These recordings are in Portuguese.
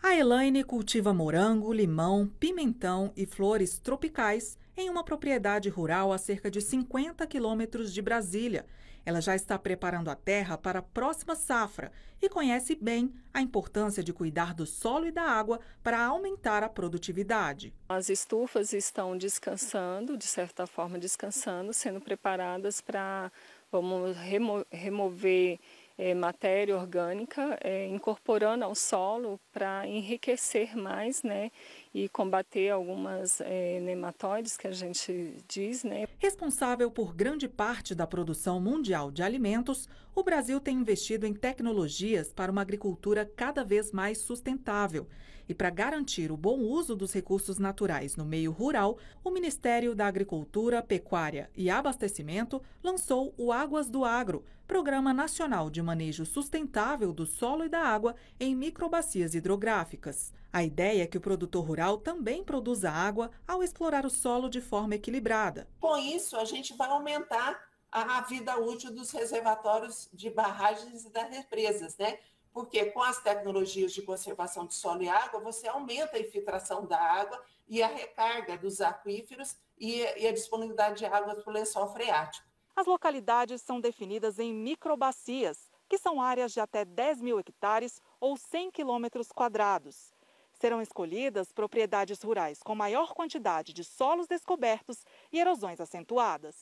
A Elaine cultiva morango, limão, pimentão e flores tropicais em uma propriedade rural a cerca de 50 quilômetros de Brasília. Ela já está preparando a terra para a próxima safra e conhece bem a importância de cuidar do solo e da água para aumentar a produtividade. As estufas estão descansando, de certa forma descansando, sendo preparadas para vamos remo remover é, matéria orgânica, é, incorporando ao solo para enriquecer mais, né, e combater algumas é, nematóides que a gente diz, né. Responsável por grande parte da produção mundial de alimentos, o Brasil tem investido em tecnologias para uma agricultura cada vez mais sustentável. E para garantir o bom uso dos recursos naturais no meio rural, o Ministério da Agricultura, Pecuária e Abastecimento lançou o Águas do Agro Programa Nacional de Manejo Sustentável do Solo e da Água em Microbacias Hidrográficas. A ideia é que o produtor rural também produza água ao explorar o solo de forma equilibrada. Com isso, a gente vai aumentar a vida útil dos reservatórios de barragens e das represas, né? Porque com as tecnologias de conservação de solo e água, você aumenta a infiltração da água e a recarga dos aquíferos e a disponibilidade de água para o lençol freático. As localidades são definidas em microbacias, que são áreas de até 10 mil hectares ou 100 quilômetros quadrados. Serão escolhidas propriedades rurais com maior quantidade de solos descobertos e erosões acentuadas.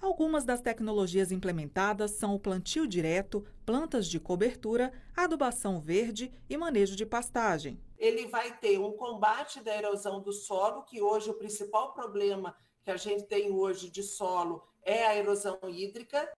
Algumas das tecnologias implementadas são o plantio direto, plantas de cobertura, adubação verde e manejo de pastagem. Ele vai ter um combate da erosão do solo, que hoje o principal problema que a gente tem hoje de solo é a erosão hídrica,